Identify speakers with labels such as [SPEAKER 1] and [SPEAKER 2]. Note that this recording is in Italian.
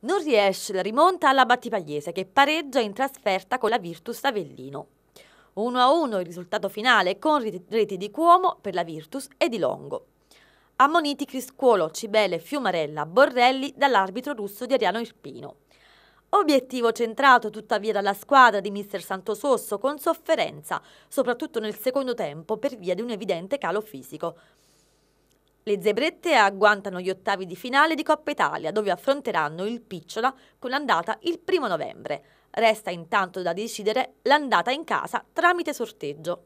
[SPEAKER 1] Non riesce la rimonta alla Battipagliese che pareggia in trasferta con la Virtus Avellino. 1-1 il risultato finale con reti di Cuomo per la Virtus e di Longo. Ammoniti Criscuolo, Cibele, Fiumarella, Borrelli dall'arbitro russo di Ariano Irpino. Obiettivo centrato tuttavia dalla squadra di mister Santososso con sofferenza, soprattutto nel secondo tempo per via di un evidente calo fisico. Le zebrette agguantano gli ottavi di finale di Coppa Italia, dove affronteranno il Picciola con andata il primo novembre. Resta intanto da decidere l'andata in casa tramite sorteggio.